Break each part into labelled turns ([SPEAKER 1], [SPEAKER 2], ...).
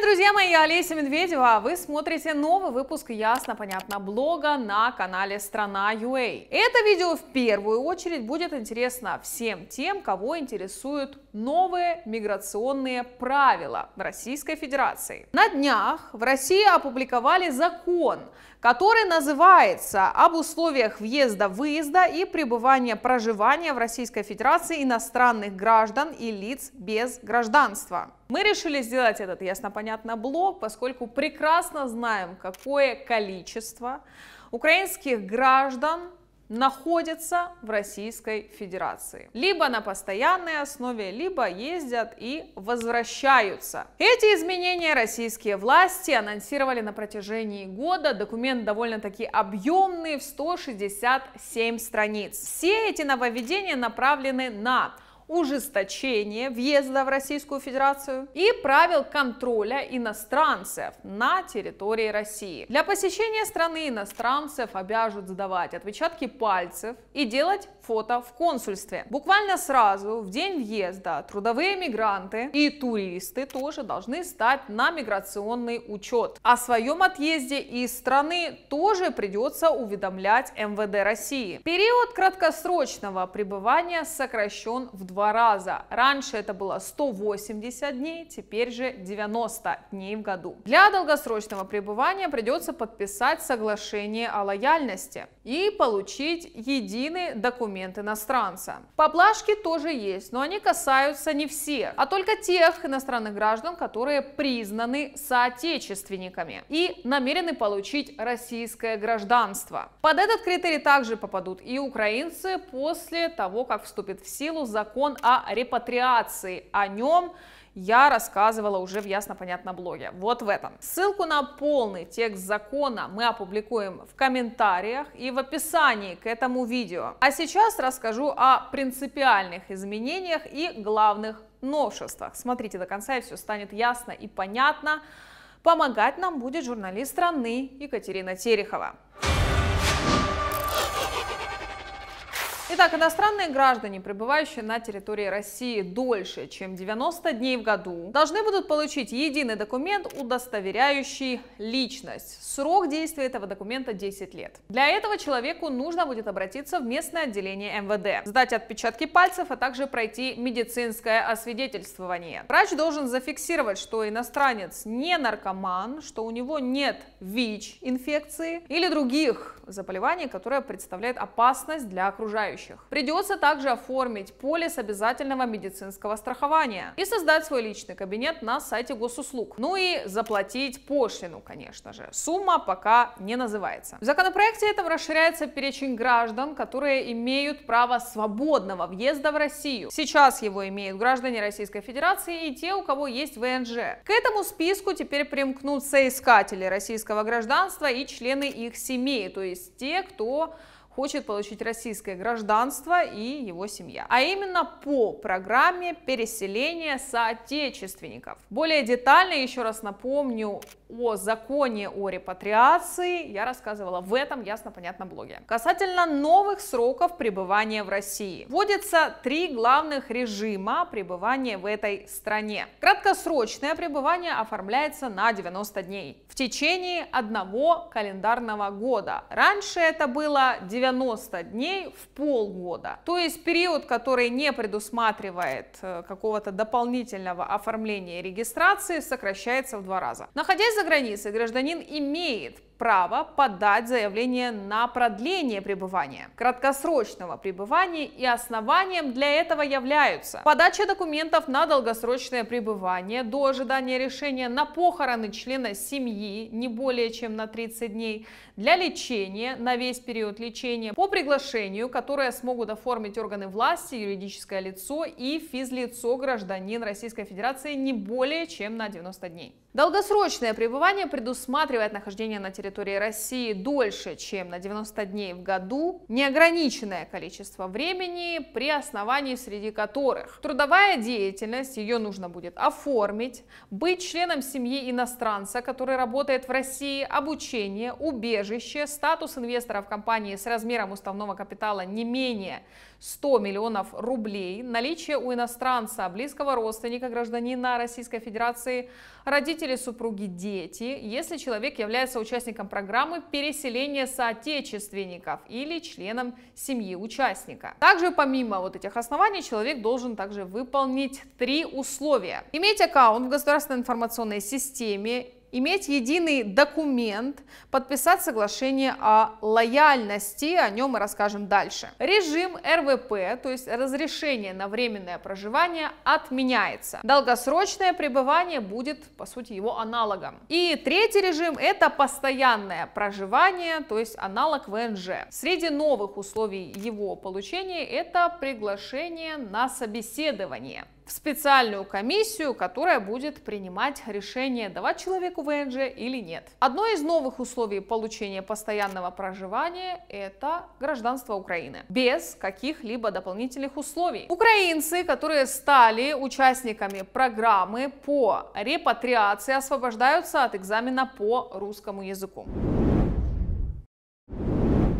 [SPEAKER 1] Привет, друзья мои, я Олеся Медведева, а вы смотрите новый выпуск «Ясно-понятно» блога на канале Страна .ua. Это видео в первую очередь будет интересно всем тем, кого интересуют новые миграционные правила Российской Федерации. На днях в России опубликовали закон, который называется «Об условиях въезда, выезда и пребывания проживания в Российской Федерации иностранных граждан и лиц без гражданства». Мы решили сделать этот ясно-понятно блок, поскольку прекрасно знаем, какое количество украинских граждан находятся в Российской Федерации. Либо на постоянной основе, либо ездят и возвращаются. Эти изменения российские власти анонсировали на протяжении года. Документ довольно-таки объемный, в 167 страниц. Все эти нововведения направлены на ужесточение въезда в Российскую Федерацию и правил контроля иностранцев на территории России. Для посещения страны иностранцев обяжут сдавать отпечатки пальцев и делать фото в консульстве. Буквально сразу в день въезда трудовые мигранты и туристы тоже должны стать на миграционный учет. О своем отъезде из страны тоже придется уведомлять МВД России. Период краткосрочного пребывания сокращен в два два раза. Раньше это было 180 дней, теперь же 90 дней в году. Для долгосрочного пребывания придется подписать соглашение о лояльности и получить единый документ иностранца. Поблажки тоже есть, но они касаются не всех, а только тех иностранных граждан, которые признаны соотечественниками и намерены получить российское гражданство. Под этот критерий также попадут и украинцы после того, как вступит в силу закон закон о репатриации. О нем я рассказывала уже в ясно-понятном блоге. Вот в этом. Ссылку на полный текст закона мы опубликуем в комментариях и в описании к этому видео. А сейчас расскажу о принципиальных изменениях и главных новшествах. Смотрите до конца, и все станет ясно и понятно. Помогать нам будет журналист страны Екатерина Терехова. Итак, иностранные граждане, пребывающие на территории России дольше, чем 90 дней в году, должны будут получить единый документ, удостоверяющий личность. Срок действия этого документа 10 лет. Для этого человеку нужно будет обратиться в местное отделение МВД, сдать отпечатки пальцев, а также пройти медицинское освидетельствование. Врач должен зафиксировать, что иностранец не наркоман, что у него нет ВИЧ-инфекции или других заболеваний, которые представляют опасность для окружающих желающих. Придется также оформить полис обязательного медицинского страхования и создать свой личный кабинет на сайте госуслуг. Ну и заплатить пошлину, конечно же. Сумма пока не называется. В законопроекте этом расширяется перечень граждан, которые имеют право свободного въезда в Россию. Сейчас его имеют граждане Российской Федерации и те, у кого есть ВНЖ. К этому списку теперь примкнут соискатели российского гражданства и члены их семей, то есть те, кто хочет получить российское гражданство и его семья. А именно по программе переселения соотечественников. Более детально еще раз напомню о законе о репатриации я рассказывала в этом ясно-понятно блоге. Касательно новых сроков пребывания в России. Вводится три главных режима пребывания в этой стране. Краткосрочное пребывание оформляется на 90 дней в течение одного календарного года. Раньше это было 90 дней в полгода. То есть период, который не предусматривает э, какого-то дополнительного оформления и регистрации, сокращается в два раза. Находясь за границей гражданин имеет право подать заявление на продление пребывания, краткосрочного пребывания и основанием для этого являются подача документов на долгосрочное пребывание до ожидания решения на похороны члена семьи не более чем на 30 дней, для лечения на весь период лечения по приглашению, которое смогут оформить органы власти, юридическое лицо и физлицо гражданин Российской Федерации не более чем на 90 дней. Долгосрочное пребывание предусматривает нахождение на территории России дольше, чем на 90 дней в году, неограниченное количество времени, при основании среди которых трудовая деятельность, ее нужно будет оформить, быть членом семьи иностранца, который работает в России, обучение, убежище, статус инвестора в компании с размером уставного капитала не менее 100 миллионов рублей. Наличие у иностранца, близкого родственника гражданина Российской Федерации, родители, супруги, дети, если человек является участником программы переселения соотечественников или членом семьи участника. Также помимо вот этих оснований человек должен также выполнить три условия. Иметь аккаунт в государственной информационной системе иметь единый документ, подписать соглашение о лояльности, о нем мы расскажем дальше. Режим РВП, то есть разрешение на временное проживание, отменяется. Долгосрочное пребывание будет, по сути, его аналогом. И третий режим – это постоянное проживание, то есть аналог ВНЖ. Среди новых условий его получения – это приглашение на собеседование в специальную комиссию, которая будет принимать решение, давать человеку ВНЖ или нет. Одно из новых условий получения постоянного проживания – это гражданство Украины, без каких-либо дополнительных условий. Украинцы, которые стали участниками программы по репатриации, освобождаются от экзамена по русскому языку.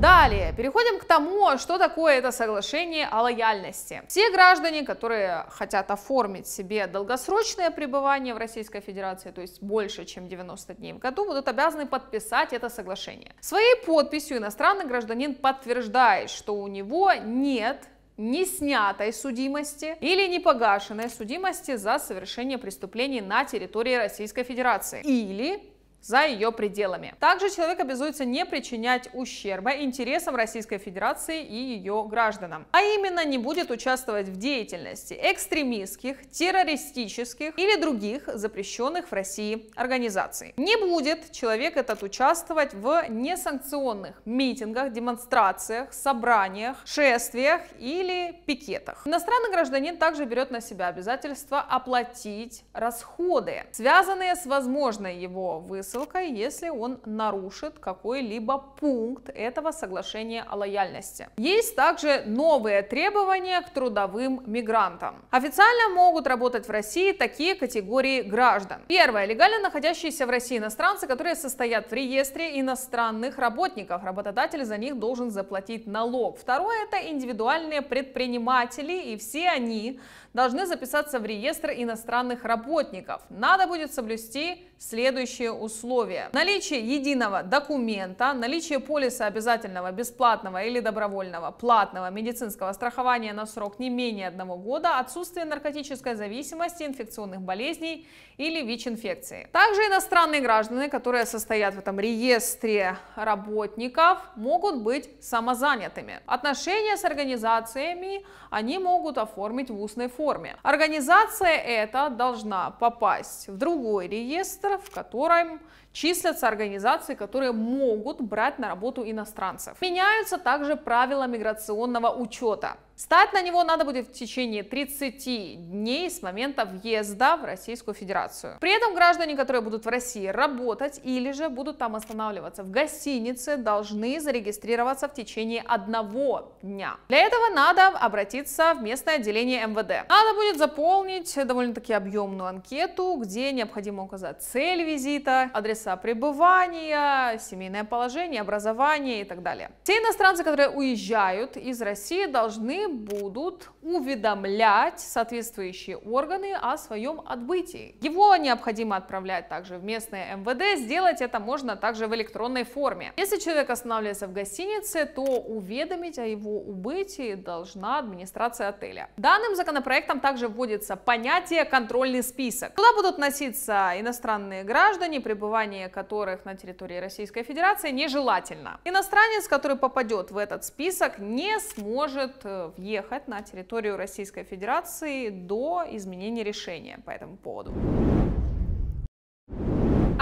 [SPEAKER 1] Далее, переходим к тому, что такое это соглашение о лояльности. Все граждане, которые хотят оформить себе долгосрочное пребывание в Российской Федерации, то есть больше, чем 90 дней в году, будут обязаны подписать это соглашение. Своей подписью иностранный гражданин подтверждает, что у него нет не снятой судимости или не погашенной судимости за совершение преступлений на территории Российской Федерации или за ее пределами. Также человек обязуется не причинять ущерба интересам Российской Федерации и ее гражданам, а именно не будет участвовать в деятельности экстремистских, террористических или других запрещенных в России организаций. Не будет человек этот участвовать в несанкционных митингах, демонстрациях, собраниях, шествиях или пикетах. Иностранный гражданин также берет на себя обязательство оплатить расходы, связанные с возможной его высылкой высылка, если он нарушит какой-либо пункт этого соглашения о лояльности. Есть также новые требования к трудовым мигрантам. Официально могут работать в России такие категории граждан. Первое. Легально находящиеся в России иностранцы, которые состоят в реестре иностранных работников. Работодатель за них должен заплатить налог. Второе. Это индивидуальные предприниматели и все они должны записаться в реестр иностранных работников. Надо будет соблюсти следующие условия. Наличие единого документа, наличие полиса обязательного, бесплатного или добровольного, платного медицинского страхования на срок не менее одного года, отсутствие наркотической зависимости, инфекционных болезней или ВИЧ-инфекции. Также иностранные граждане, которые состоят в этом реестре работников, могут быть самозанятыми. Отношения с организациями они могут оформить в устной форме форме. Организация эта должна попасть в другой реестр, в котором числятся организации, которые могут брать на работу иностранцев. Меняются также правила миграционного учета. Стать на него надо будет в течение 30 дней с момента въезда в Российскую Федерацию. При этом граждане, которые будут в России работать или же будут там останавливаться в гостинице, должны зарегистрироваться в течение одного дня. Для этого надо обратиться в местное отделение МВД. Надо будет заполнить довольно-таки объемную анкету, где необходимо указать цель визита, адреса адреса пребывания, семейное положение, образование и так далее. Все иностранцы, которые уезжают из России, должны будут уведомлять соответствующие органы о своем отбытии. Его необходимо отправлять также в местное МВД, сделать это можно также в электронной форме. Если человек останавливается в гостинице, то уведомить о его убытии должна администрация отеля. Данным законопроектом также вводится понятие контрольный список. Туда будут носиться иностранные граждане, пребывание проживание которых на территории Российской Федерации нежелательно. Иностранец, который попадет в этот список, не сможет э, въехать на территорию Российской Федерации до изменения решения по этому поводу.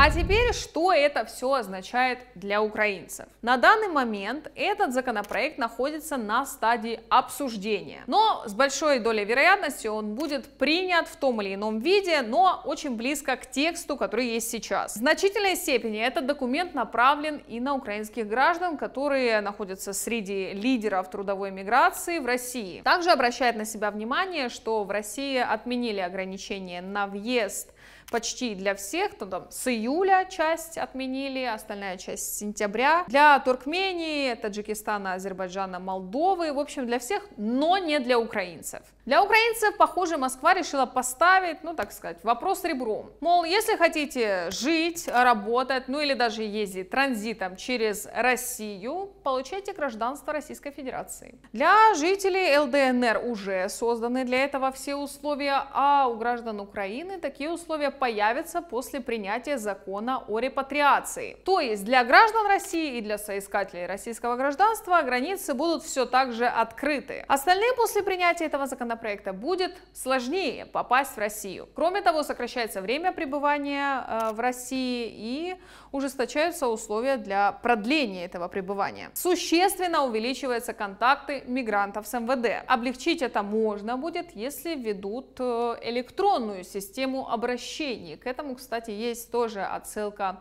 [SPEAKER 1] А теперь, что это все означает для украинцев? На данный момент этот законопроект находится на стадии обсуждения, но с большой долей вероятности он будет принят в том или ином виде, но очень близко к тексту, который есть сейчас. В значительной степени этот документ направлен и на украинских граждан, которые находятся среди лидеров трудовой миграции в России. Также обращает на себя внимание, что в России отменили ограничения на въезд почти для всех, то ну, там с июля часть отменили, остальная часть с сентября. Для Туркмении, Таджикистана, Азербайджана, Молдовы, в общем, для всех, но не для украинцев. Для украинцев, похоже, Москва решила поставить, ну так сказать, вопрос ребром. Мол, если хотите жить, работать, ну или даже ездить транзитом через Россию, получайте гражданство Российской Федерации. Для жителей ЛДНР уже созданы для этого все условия, а у граждан Украины такие условия появятся после принятия закона о репатриации. То есть для граждан России и для соискателей российского гражданства границы будут все так же открыты. Остальные после принятия этого законопроекта законопроекта будет сложнее попасть в Россию. Кроме того, сокращается время пребывания э, в России и ужесточаются условия для продления этого пребывания. Существенно увеличиваются контакты мигрантов с МВД. Облегчить это можно будет, если ведут э, электронную систему обращений. К этому, кстати, есть тоже отсылка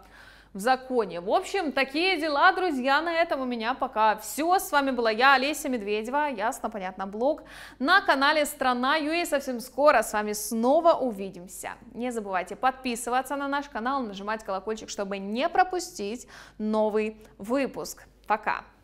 [SPEAKER 1] в законе. В общем, такие дела, друзья, на этом у меня пока все. С вами была я, Олеся Медведева, ясно, понятно, блог на канале Страна Юи. Совсем скоро с вами снова увидимся. Не забывайте подписываться на наш канал, нажимать колокольчик, чтобы не пропустить новый выпуск. Пока!